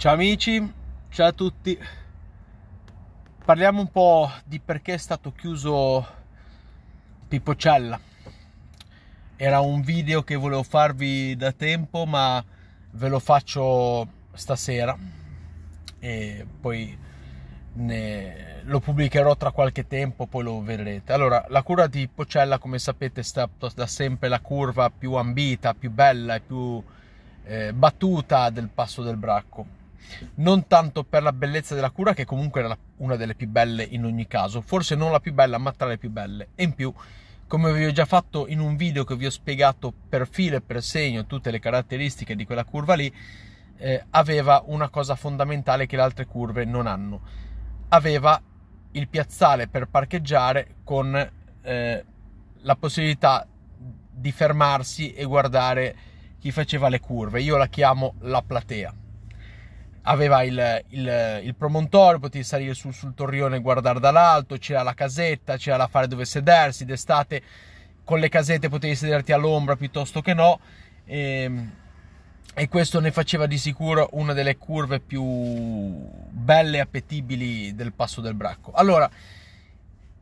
Ciao amici, ciao a tutti. Parliamo un po' di perché è stato chiuso Pipocella. Era un video che volevo farvi da tempo, ma ve lo faccio stasera e poi ne... lo pubblicherò tra qualche tempo, poi lo vedrete. Allora, la curva di Pipocella, come sapete, è stata da sempre la curva più ambita, più bella e più eh, battuta del passo del Bracco non tanto per la bellezza della cura, che comunque era una delle più belle in ogni caso, forse non la più bella, ma tra le più belle. E in più, come vi ho già fatto in un video che vi ho spiegato per filo e per segno tutte le caratteristiche di quella curva lì, eh, aveva una cosa fondamentale che le altre curve non hanno. Aveva il piazzale per parcheggiare con eh, la possibilità di fermarsi e guardare chi faceva le curve. Io la chiamo la platea aveva il, il, il, promontorio, potevi salire sul, sul torrione e guardare dall'alto, c'era la casetta, c'era l'affare dove sedersi, d'estate con le casette potevi sederti all'ombra piuttosto che no e, ehm, e, questo ne faceva di sicuro una delle curve più belle e appetibili del passo del Bracco. Allora,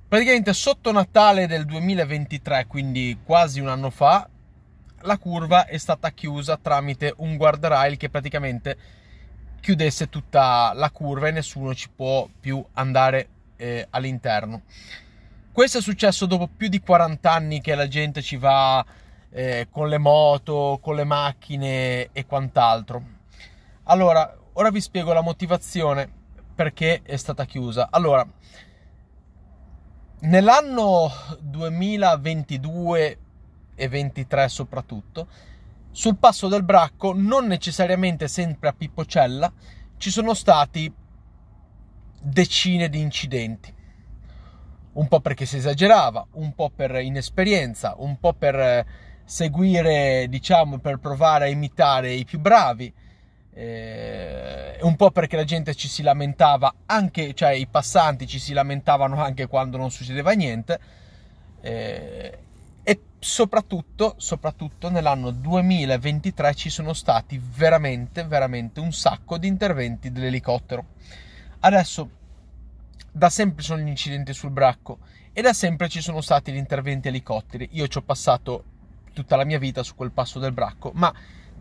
praticamente sotto Natale del 2023, quindi quasi un anno fa, la curva è stata chiusa tramite un guardrail che praticamente chiudesse tutta la curva e nessuno ci può più andare eh, all'interno. Questo è successo dopo più di 40 anni che la gente ci va eh, con le moto, con le macchine e quant'altro. Allora, ora vi spiego la motivazione perché è stata chiusa. Allora, nell'anno 2022 e 2023 soprattutto, sul passo del bracco, non necessariamente sempre a Pippocella, ci sono stati decine di incidenti. Un po' perché si esagerava, un po' per inesperienza, un po' per eh, seguire, diciamo, per provare a imitare i più bravi, eh, un po' perché la gente ci si lamentava anche, cioè i passanti ci si lamentavano anche quando non succedeva niente. Eh, e soprattutto, soprattutto nell'anno 2023 ci sono stati veramente, veramente un sacco di interventi dell'elicottero. Adesso, da sempre sono gli incidenti sul bracco e da sempre ci sono stati gli interventi elicotteri. Io ci ho passato tutta la mia vita su quel passo del bracco, ma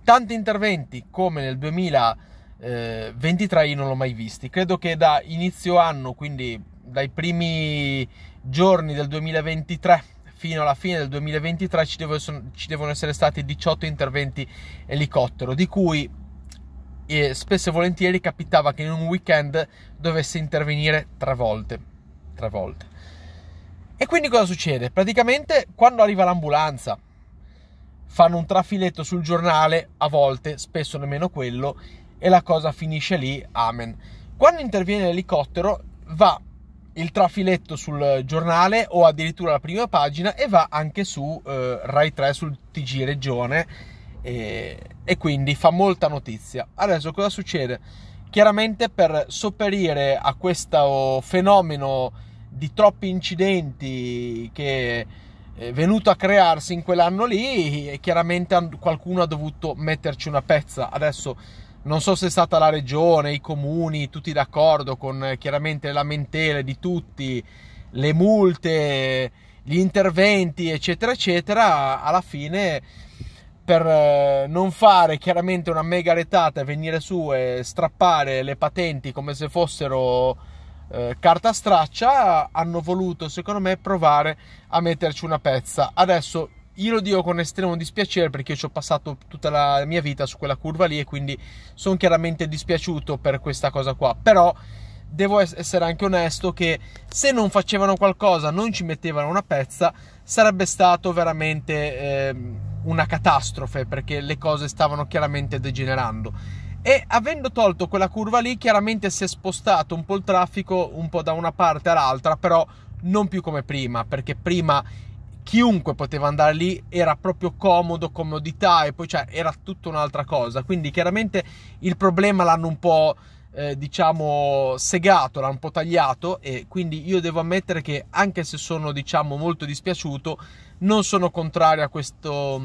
tanti interventi come nel 2023 eh, io non l'ho mai visti. Credo che da inizio anno, quindi dai primi giorni del 2023 fino alla fine del 2023 ci, devo, ci devono essere stati 18 interventi elicottero, di cui eh, spesso e volentieri capitava che in un weekend dovesse intervenire tre volte. Tre volte. E quindi cosa succede? Praticamente quando arriva l'ambulanza fanno un trafiletto sul giornale, a volte, spesso nemmeno quello, e la cosa finisce lì, amen. Quando interviene l'elicottero va il trafiletto sul giornale o addirittura la prima pagina e va anche su eh, Rai 3 sul TG Regione e, e quindi fa molta notizia. Adesso cosa succede? Chiaramente per sopperire a questo fenomeno di troppi incidenti che è eh, venuto a crearsi in quell'anno lì, chiaramente qualcuno ha dovuto metterci una pezza. Adesso non so se è stata la regione, i comuni, tutti d'accordo con eh, chiaramente le lamentele di tutti, le multe, gli interventi, eccetera, eccetera, alla fine per eh, non fare chiaramente una mega retata e venire su e strappare le patenti come se fossero eh, carta straccia, hanno voluto secondo me provare a metterci una pezza. Adesso io lo dico con estremo dispiacere perché io ci ho passato tutta la mia vita su quella curva lì e quindi sono chiaramente dispiaciuto per questa cosa qua. Però devo essere anche onesto che se non facevano qualcosa, non ci mettevano una pezza, sarebbe stato veramente eh, una catastrofe perché le cose stavano chiaramente degenerando. E avendo tolto quella curva lì, chiaramente si è spostato un po' il traffico un po' da una parte all'altra, però non più come prima, perché prima chiunque poteva andare lì era proprio comodo, comodità e poi cioè, era tutta un'altra cosa. Quindi chiaramente il problema l'hanno un po'. Eh, diciamo segato, l'hanno un po' tagliato e quindi io devo ammettere che anche se sono diciamo molto dispiaciuto non sono contrario a questo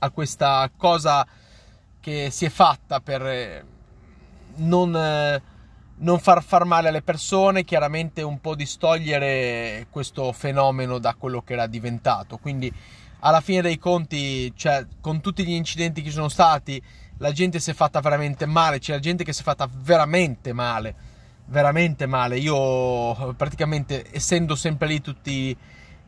a questa cosa che si è fatta per eh, non eh, non far far male alle persone, chiaramente un po' distogliere questo fenomeno da quello che era diventato. Quindi alla fine dei conti, cioè, con tutti gli incidenti che ci sono stati, la gente si è fatta veramente male, c'è la gente che si è fatta veramente male, veramente male. Io praticamente essendo sempre lì tutti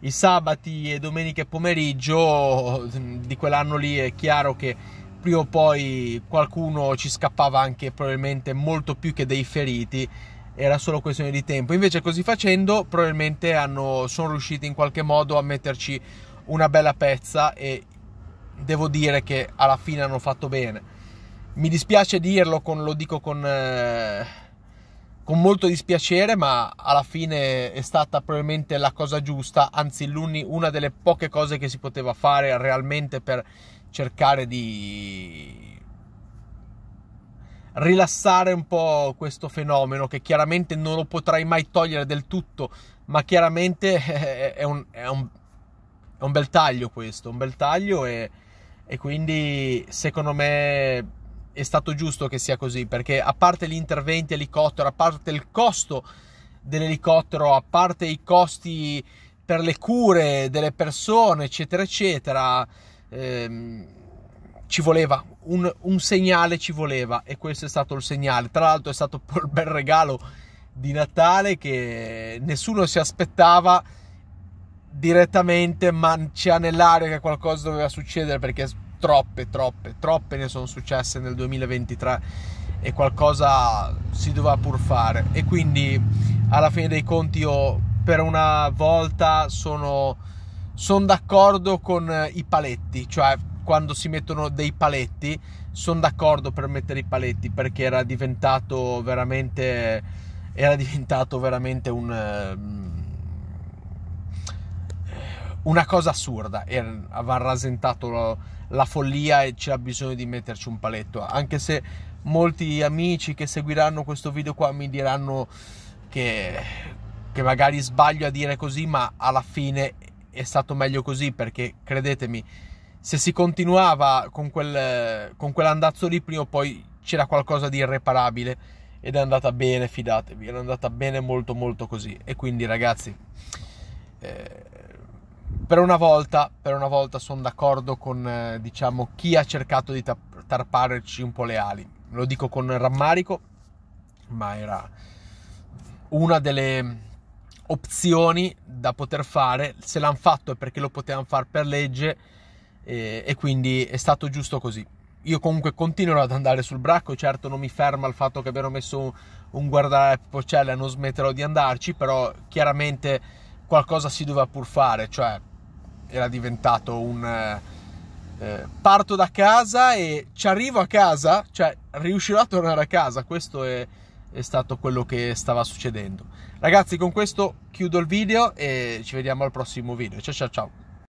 i sabati e domeniche pomeriggio di quell'anno lì è chiaro che prima o poi qualcuno ci scappava anche probabilmente molto più che dei feriti era solo questione di tempo invece così facendo probabilmente hanno, sono riusciti in qualche modo a metterci una bella pezza e devo dire che alla fine hanno fatto bene mi dispiace dirlo con, lo dico con, eh, con molto dispiacere ma alla fine è stata probabilmente la cosa giusta anzi una delle poche cose che si poteva fare realmente per cercare di rilassare un po' questo fenomeno che chiaramente non lo potrai mai togliere del tutto, ma chiaramente è un, è un, è un bel taglio questo, un bel taglio e, e quindi secondo me è stato giusto che sia così, perché a parte gli interventi elicottero, a parte il costo dell'elicottero, a parte i costi per le cure delle persone, eccetera, eccetera, ehm, ci voleva, un, un, segnale ci voleva e questo è stato il segnale. Tra l'altro è stato il bel regalo di Natale che nessuno si aspettava direttamente, ma c'è nell'aria che qualcosa doveva succedere perché troppe, troppe, troppe ne sono successe nel 2023 e qualcosa si doveva pur fare e quindi alla fine dei conti io per una volta sono sono d'accordo con eh, i paletti, cioè quando si mettono dei paletti, sono d'accordo per mettere i paletti perché era diventato veramente, era diventato veramente un, ehm, una cosa assurda, aveva er, rasentato la, la follia e c'era bisogno di metterci un paletto, anche se molti amici che seguiranno questo video qua mi diranno che, che magari sbaglio a dire così, ma alla fine è stato meglio così perché credetemi, se si continuava con, quel, con quell'andazzo lì prima o poi c'era qualcosa di irreparabile ed è andata bene, fidatevi, è andata bene molto molto così. E quindi ragazzi, eh, per una volta, per una volta sono d'accordo con eh, diciamo, chi ha cercato di tarparci un po' le ali. Lo dico con rammarico, ma era una delle opzioni da poter fare, se l'hanno fatto è perché lo potevano fare per legge eh, e quindi è stato giusto così. Io comunque continuerò ad andare sul bracco, certo non mi ferma il fatto che abbiano messo un, guardare guardarappi Pocella e non smetterò di andarci, però chiaramente qualcosa si doveva pur fare, cioè era diventato un... Eh, eh, parto da casa e ci arrivo a casa, cioè riuscirò a tornare a casa, questo è, è stato quello che stava succedendo. Ragazzi con questo chiudo il video e ci vediamo al prossimo video. Ciao ciao ciao.